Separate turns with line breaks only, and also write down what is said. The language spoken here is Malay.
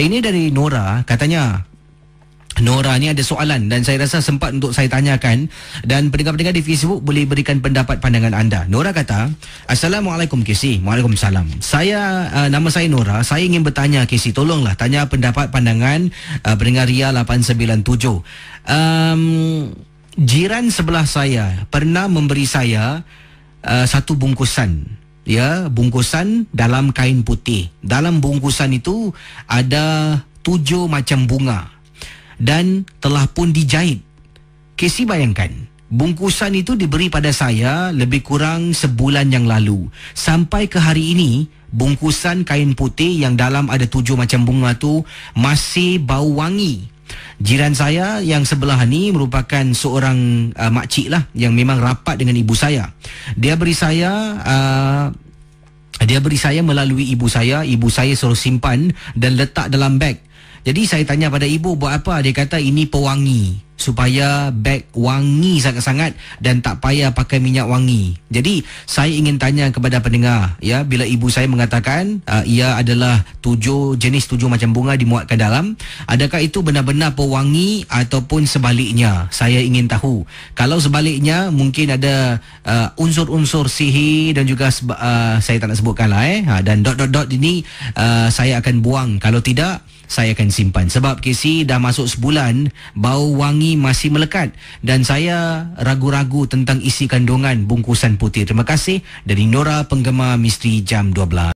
Eh, ini dari Nora katanya. Nora ni ada soalan dan saya rasa sempat untuk saya tanyakan dan pendengar-pendengar di Facebook boleh berikan pendapat pandangan anda. Nora kata, Assalamualaikum KC. Waalaikumsalam. Saya, uh, nama saya Nora. Saya ingin bertanya KC. Tolonglah tanya pendapat pandangan uh, pendengar Ria 897. Um, jiran sebelah saya pernah memberi saya uh, satu bungkusan ya bungkusan dalam kain putih. Dalam bungkusan itu ada tujuh macam bunga dan telah pun dijahit. Kesi bayangkan, bungkusan itu diberi pada saya lebih kurang sebulan yang lalu. Sampai ke hari ini, bungkusan kain putih yang dalam ada tujuh macam bunga tu masih bau wangi Jiran saya yang sebelah ni merupakan seorang uh, makcik lah yang memang rapat dengan ibu saya. Dia beri saya uh, dia beri saya melalui ibu saya, ibu saya suruh simpan dan letak dalam beg. Jadi saya tanya pada ibu buat apa? Dia kata ini pewangi supaya beg wangi sangat-sangat dan tak payah pakai minyak wangi. Jadi saya ingin tanya kepada pendengar ya bila ibu saya mengatakan uh, ia adalah tujuh jenis tujuh macam bunga dimuat ke dalam, adakah itu benar-benar pewangi ataupun sebaliknya? Saya ingin tahu. Kalau sebaliknya mungkin ada uh, unsur-unsur sihir dan juga uh, saya tak nak lah eh ha, dan dot dot dot ini uh, saya akan buang kalau tidak saya akan simpan sebab KC dah masuk sebulan bau wangi masih melekat dan saya ragu-ragu tentang isi kandungan bungkusan putih terima kasih dari Nora penggemar misteri jam 12